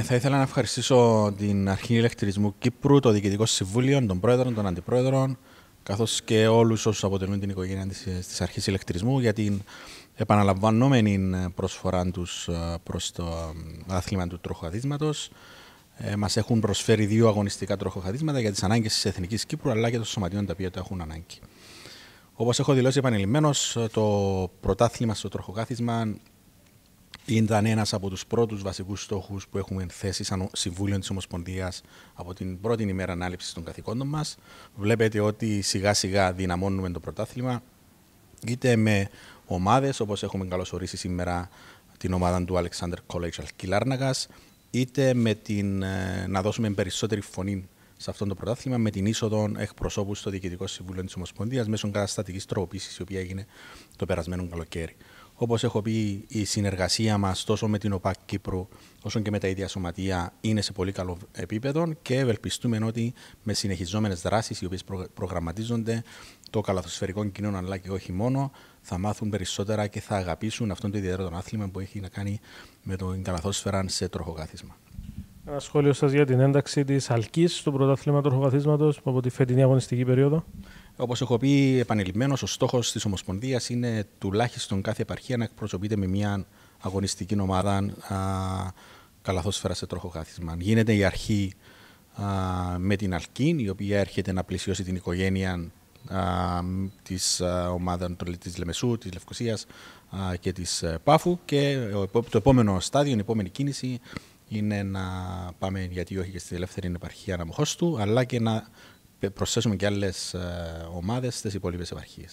Ε, θα ήθελα να ευχαριστήσω την Αρχή Ελεκτρισμού Κύπρου, το Διοικητικό Συμβούλιο, τον Πρόεδρο, τον Αντιπρόεδρο, καθώς και όλους όσους αποτελούν την οικογένεια της Αρχής Ελεκτρισμού για την επαναλαμβανόμενη προσφορά τους ε, προς το ε, άθλημα του τροχοδίσματο. Μας έχουν προσφέρει δύο αγωνιστικά τροχοδίσματα για τις ανάγκες της Εθνικής Κύπρου αλλά και των σωματίων τα οποία τα έχουν ανάγκη. Όπως έχω δηλώσει επανειλημμένω, το πρωτάθλημα στο τροχοκάθισμα ήταν ένας από τους πρώτους βασικούς στόχους που έχουμε θέσει σαν Συμβούλιο της Ομοσπονδίας από την πρώτη ημέρα ανάληψης των καθηκόντων μας. Βλέπετε ότι σιγά σιγά δυναμώνουμε το πρωτάθλημα είτε με ομάδες όπως έχουμε καλωσορίσει σήμερα την ομάδα του Alexander College Αλκυλάρνακα, είτε με την, ε, να δώσουμε περισσότερη φωνή σε αυτό το πρωτάθλημα με την είσοδο εκπροσώπους στο Διοικητικό Συμβούλιο της Ομοσπονδίας μέσω καταστατικής τροποποίησης η οποία έγινε το περασμένο καλοκαίρι. Όπως έχω πει, η συνεργασία μας τόσο με την ΟΠΑΚ Κύπρου όσο και με τα ίδια σωματεία είναι σε πολύ καλό επίπεδο και ευελπιστούμε ότι με συνεχιζόμενες δράσεις οι οποίες προγραμματίζονται το καλαθοσφαιρικό κοινό, αλλά και όχι μόνο, θα μάθουν περισσότερα και θα αγαπήσουν αυτόν το ιδιαίτερο τον άθλημα που έχει να κάνει με τον καλαθόσφαιρα σε τροχοκάθισμα. Ένα σχόλιο σας για την ένταξη της Αλκής στο πρωτάθλημα τροχοκαθίσματος από τη φετινή αγωνιστική περίοδο. Όπως έχω πει επανειλημμένω, ο στόχος της Ομοσπονδίας είναι τουλάχιστον κάθε επαρχία να εκπροσωπείται με μια αγωνιστική ομάδα καλαθόσφαιρα σε τροχοκάθισμα. Γίνεται η αρχή με την Αλκίν, η οποία έρχεται να πλησιώσει την οικογένεια τη ομάδα της Λεμεσού, της Λευκοσίας και της ε, Πάφου. Και το επόμενο στάδιο, η επόμενη κίνηση είναι να πάμε γιατί όχι και στην ελεύθερη επαρχία αναμοχώ του, αλλά και να προσθέσουμε και άλλες ομάδες στις υπόλοιπες επαρχίες.